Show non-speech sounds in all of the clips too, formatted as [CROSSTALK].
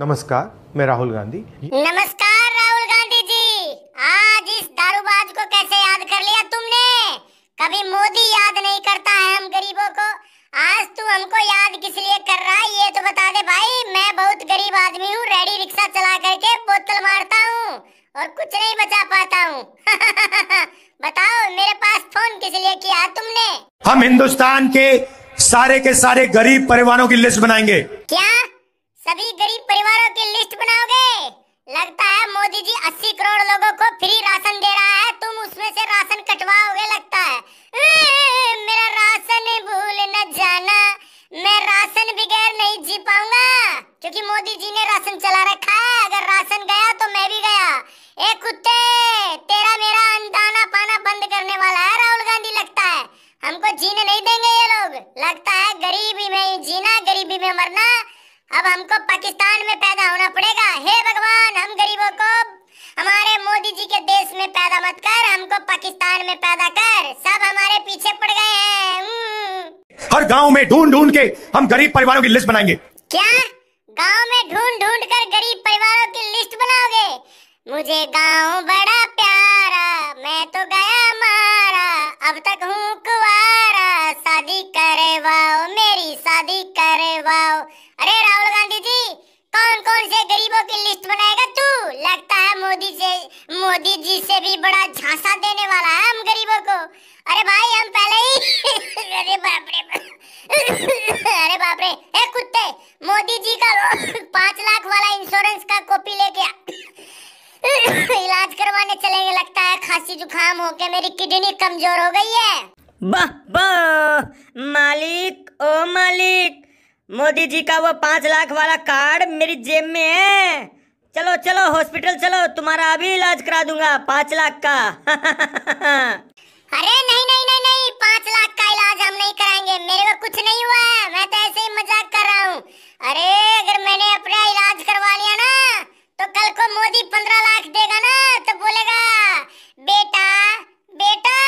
नमस्कार मैं राहुल गांधी नमस्कार राहुल गांधी जी आज इस दारूबाज को कैसे याद कर लिया तुमने कभी मोदी याद नहीं करता है हम गरीबों को आज तू हमको याद किस लिए कर रहा है ये तो बता दे भाई मैं बहुत गरीब आदमी हूँ रेडी रिक्शा चला करके बोतल मारता हूँ और कुछ नहीं बचा पाता हूँ [LAUGHS] बताओ मेरे पास फोन किस लिए किया तुमने हम हिंदुस्तान के सारे के सारे गरीब परिवारों की लिस्ट बनाएंगे क्या सभी गरीब परिवारों की लिस्ट बनाओगे लगता है मोदी जी अस्सी करोड़ लोगों को फ्री राशन दे रहा है तुम उसमें से राशन कटवाओगे लगता है मेरा राशन भूल न जाना मैं राशन बगैर नहीं जी पाऊंगा क्योंकि मोदी जी ने राशन चला रखा है अगर राशन गया तो मैं भी गया ए कुत्ते तेरा मेरा अंदाना पाना बंद करने वाला है राहुल गांधी लगता है हमको जीने नहीं देंगे ये लोग लगता है गरीबी में ही जीना गरीबी में मरना अब हमको पाकिस्तान में पैदा होना पड़ेगा हे भगवान हम गरीबों को हमारे मोदी जी के देश में पैदा मत कर हमको पाकिस्तान में पैदा कर सब हमारे पीछे पड़ गए हैं हम्म। हर गांव में ढूंढ ढूंढ के हम गरीब परिवारों की लिस्ट बनाएंगे क्या गांव में ढूंढ ढूंढ कर गरीब परिवारों की लिस्ट बनाओगे मुझे गांव बड़ा प्यारा मैं तो गया मारा अब तक हूँ कुआ गरीबों की लिस्ट बनाएगा तू लगता है मोदी से मोदी जी से भी बड़ा झांसा देने वाला है हम गरीबों को अरे भाई हम पहले ही [LAUGHS] अरे बाप रे अरे बाप रे ए कुत्ते मोदी जी का पांच लाख वाला इंश्योरेंस का कॉपी लेके इलाज करवाने चलेंगे लगता है खांसी जुकाम होके मेरी किडनी कमजोर हो गई है बा, बा, मालिक ओ मालिक मोदी जी का वो पाँच लाख वाला कार्ड मेरी जेब में है चलो चलो हॉस्पिटल चलो तुम्हारा अभी इलाज करा दूंगा पाँच लाख का अरे नहीं नहीं नहीं नहीं पाँच लाख का इलाज हम नहीं कराएंगे मेरे को कुछ नहीं हुआ है मैं तो ऐसे ही मजाक कर रहा हूँ अरे अगर मैंने अपना इलाज करवा लिया ना तो कल को मोदी पंद्रह लाख देगा ना तो बोलेगा बेटा बेटा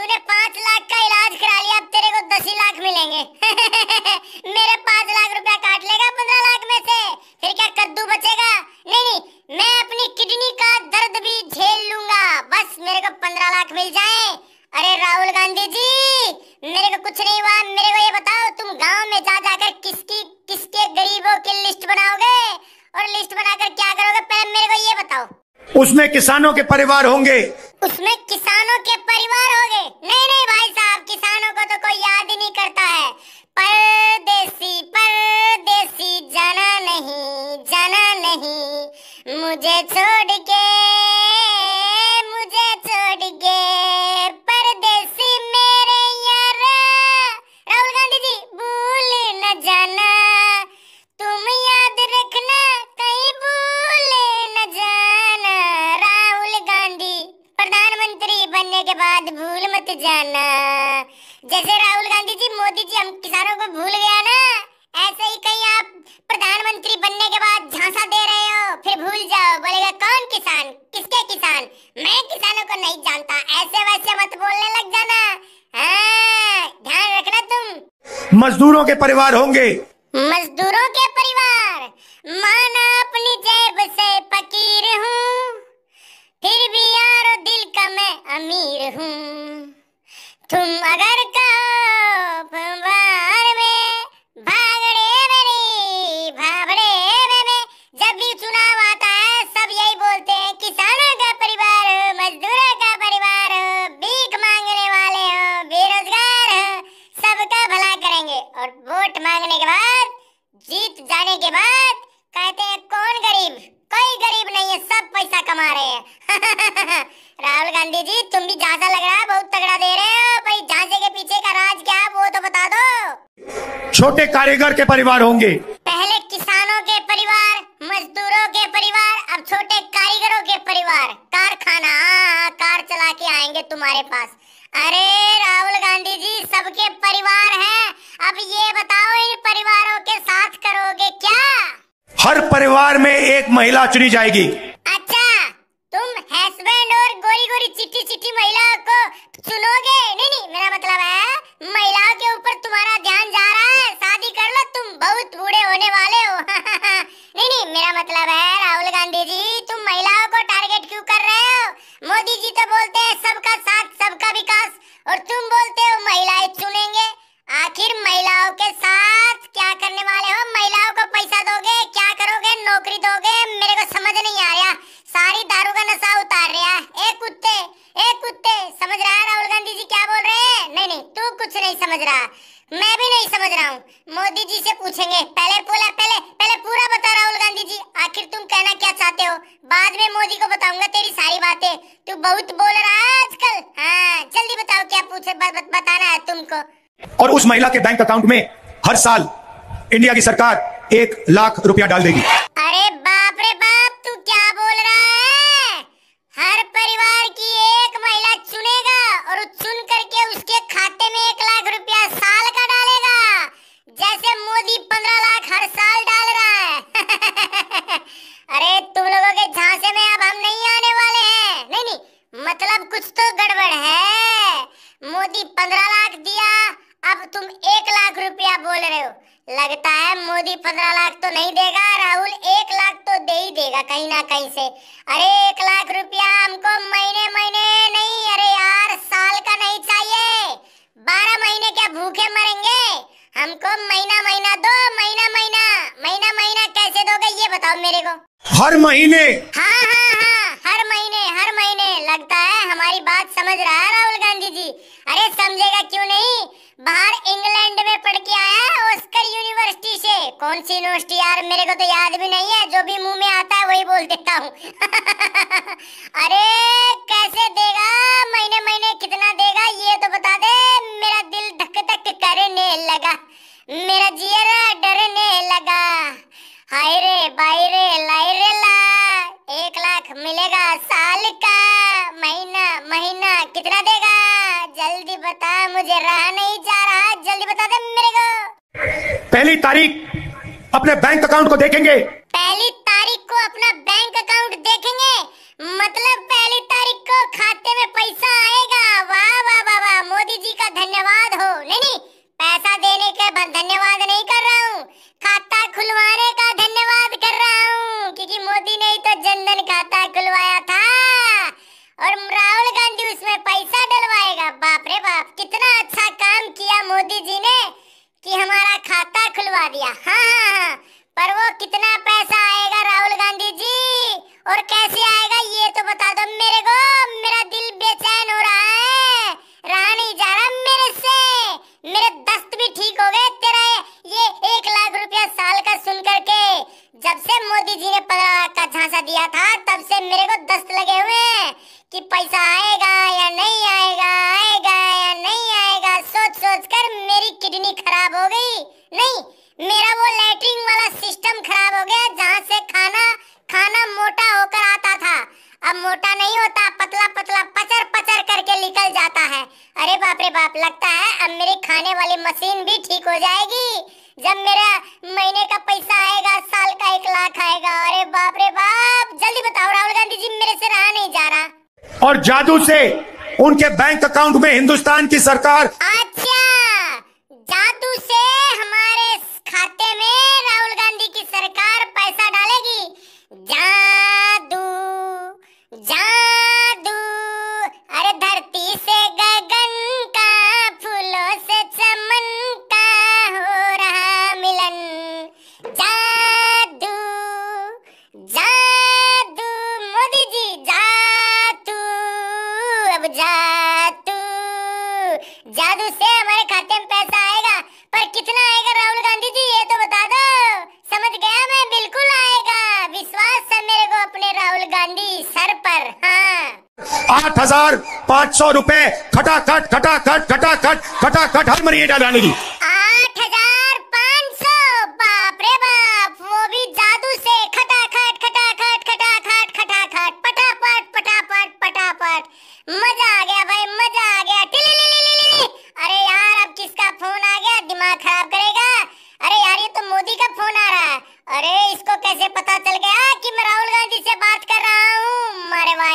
तूने पांच लाख का इलाज करा लिया अब तेरे को दस ही लाख मिलेंगे [LAUGHS] मेरे पांच लाख रुपया काट लेगा पंद्रह लाख में से फिर क्या कद्दू बचेगा नहीं नहीं मैं अपनी किडनी का दर्द भी झेल लूंगा बस मेरे को पंद्रह लाख मिल जाए अरे राहुल गांधी जी मेरे को कुछ नहीं हुआ मेरे को ये बताओ तुम गांव में जा जाकर किसकी किसके गरीबों की लिस्ट बनाओगे और लिस्ट बनाकर क्या करोगे पहले मेरे को ये बताओ उसमें किसानों के परिवार होंगे मुझे छोड़ के मुझे छोड़ के परदेसी मेरे यार राहुल गांधी जी भूल न जाना तुम याद रखना कहीं भूल न जाना राहुल गांधी प्रधानमंत्री बनने के बाद भूल मत जाना जैसे राहुल गांधी जी मोदी जी हम किसानों को भूल गया ना ऐसे ही कहीं आप प्रधानमंत्री बनने के बाद झांसा दे रहे किसान किसके किसान मैं किसानों को नहीं जानता ऐसे वैसे मत बोलने लग जाना हाँ, ध्यान रखना तुम मजदूरों के परिवार होंगे मजदूरों के परिवार माना अपनी जेब से फकीर हूँ फिर भी यार दिल का मैं अमीर हूँ तुम अगर कहो छोटे कारीगर के परिवार होंगे पहले किसानों के परिवार मजदूरों के परिवार अब छोटे कारीगरों के परिवार कारखाना हाँ, हाँ, कार चला के आएंगे तुम्हारे पास अरे राहुल गांधी जी सबके परिवार हैं अब ये बताओ इन परिवारों के साथ करोगे क्या हर परिवार में एक महिला चुनी जाएगी गांधी जी से पूछेंगे पहले बोला पहले पहले पूरा बता राहुल गांधी जी आखिर तुम कहना क्या चाहते हो बाद में मोदी को बताऊंगा तेरी सारी बातें तू बहुत बोल रहा है आजकल हाँ जल्दी बताओ क्या पूछे ब, ब, बताना है तुमको और उस महिला के बैंक अकाउंट में हर साल इंडिया की सरकार एक लाख रुपया डाल देगी मोदी पंद्रह लाख दिया अब तुम एक लाख रुपया बोल रहे हो लगता है मोदी पंद्रह लाख तो नहीं देगा राहुल एक लाख तो दे ही देगा कहीं ना कहीं से अरे एक लाख रुपया हमको महीने महीने नहीं अरे यार साल का नहीं चाहिए बारह महीने क्या भूखे मरेंगे हमको महीना महीना दो महीना महीना महीना महीना कैसे दोगे ये बताओ मेरे को हर महीने हाँ हाँ हाँ हर महीने हर महीने लगता है हमारी बात समझ रहा है पढ़ के आया है ऑस्कर यूनिवर्सिटी से कौन सी यूनिवर्सिटी यार मेरे को तो याद भी नहीं है जो भी मुंह में आता है वही बोल देता हूँ [LAUGHS] अरे कैसे देगा महीने महीने कितना देगा ये तो बता दे मेरा दिल धक धक करने लगा मेरा जियरा डरने लगा हाय रे बाय रे लाई रे ला एक लाख मिलेगा साल का महीना महीना कितना देगा जल्दी बता मुझे रहा नहीं पहली तारीख अपने बैंक अकाउंट को देखेंगे पहली तारीख को अपना बैंक अकाउंट देखेंगे मतलब पहली तारीख को खाते में पैसा आएगा और कैसे आएगा ये तो बता दो मेरे को मेरा दिल बेचैन हो रहा है रहा नहीं जा रहा मेरे से मेरे दस्त भी ठीक हो गए तेरा ये एक लाख रुपया साल का सुन करके जब से मोदी जी ने पंद्रह लाख का झांसा दिया था तब से मेरे को दस्त लगे हुए हैं कि पैसा आएगा या नहीं आएगा आएगा या नहीं आएगा सोच सोच कर मेरी किडनी खराब हो गई नहीं मेरा वो लेटरिंग वाला सिस्टम खराब हो गया जहाँ से खाना खाना मोटा होकर आता था अब मोटा नहीं होता पतला पतला पचर पचर करके निकल जाता है अरे बाप रे बाप लगता है अब मेरे खाने वाली मशीन भी ठीक हो जाएगी जब मेरा महीने का पैसा आएगा साल का एक लाख आएगा अरे बाप रे बाप जल्दी बताओ राहुल गांधी जी मेरे से रहा नहीं जा रहा और जादू से उनके बैंक अकाउंट में हिंदुस्तान की सरकार जादू से हमारे खाते में पैसा आएगा पर कितना आएगा राहुल गांधी जी ये तो बता दो समझ गया मैं बिल्कुल आएगा विश्वास है मेरे को अपने राहुल गांधी सर पर हाँ आठ हजार पाँच सौ रूपए खटाखट खटाखट खटाखट खटाखट हर मरिए डाली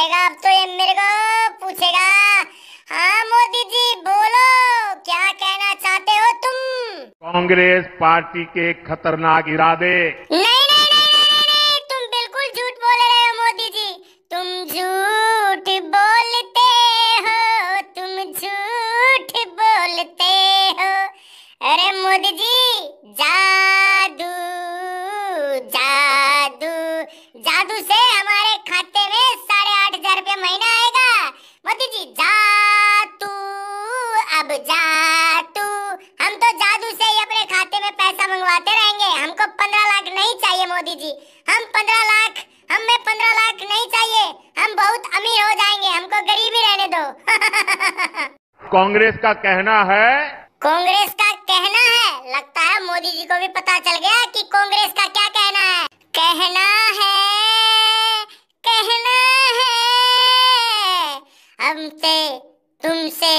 जाएगा अब तो ये मेरे को पूछेगा हाँ मोदी जी बोलो क्या कहना चाहते हो तुम कांग्रेस पार्टी के खतरनाक इरादे नहीं नहीं नहीं नहीं नहीं तुम बिल्कुल झूठ बोल रहे हो मोदी जी तुम झूठ बोलते हो तुम झूठ बोलते हो अरे मोदी जी जादू जादू जादू से के महीना आएगा मोदी जी जा तू अब जा तू हम तो जादू से ही अपने खाते में पैसा मंगवाते रहेंगे हमको पंद्रह लाख नहीं चाहिए मोदी जी हम पंद्रह लाख हमें पंद्रह लाख नहीं चाहिए हम बहुत अमीर हो जाएंगे हमको गरीबी रहने दो [LAUGHS] कांग्रेस का कहना है कांग्रेस का कहना है लगता है मोदी जी को भी पता चल गया कि कांग्रेस का क्या कहना है कहना सुनते तुमसे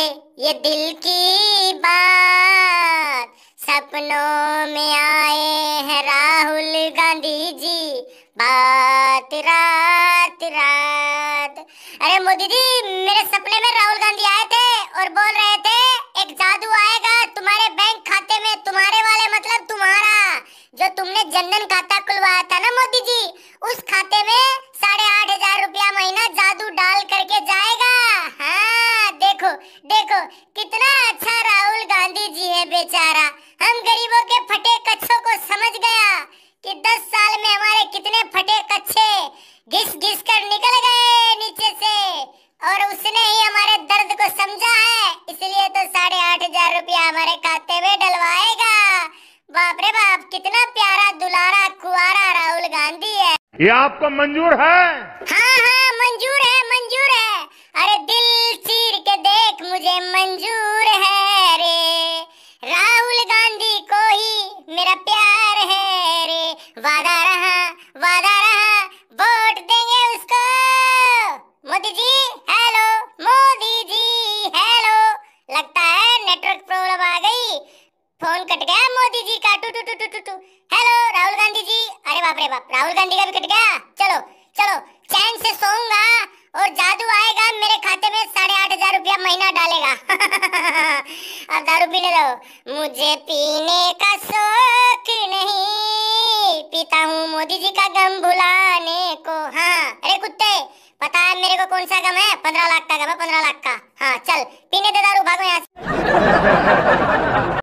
ये दिल की बात सपनों में आए हैं राहुल गांधी जी बात रात रात अरे मोदी जी मेरे सपने में राहुल गांधी आए थे और बोल रहे थे एक जादू आएगा तुम्हारे बैंक खाते में तुम्हारे वाले मतलब तुम्हारा जो तुमने जनधन खाता खुलवाया था ना मोदी जी उस खाते में बेचारा हम गरीबों के फटे कच्छों को समझ गया कि दस साल में हमारे कितने फटे कच्छे घिस घिस कर निकल गए नीचे से और उसने ही हमारे दर्द को समझा है इसलिए तो साढ़े आठ हजार रूपया हमारे खाते में डलवाएगा बाप रे बाप कितना प्यारा दुलारा कुआरा राहुल गांधी है ये आपको मंजूर है चलो चलो चैन से सोऊंगा और जादू आएगा मेरे खाते में साढ़े आठ हजार रुपया महीना डालेगा अब [LAUGHS] दारू पीने दो मुझे पीने का शौक नहीं पीता हूँ मोदी जी का गम भुलाने को हाँ अरे कुत्ते पता है मेरे को कौन सा गम है पंद्रह लाख का गम है पंद्रह लाख का हाँ चल पीने दे दारू भागो यहाँ से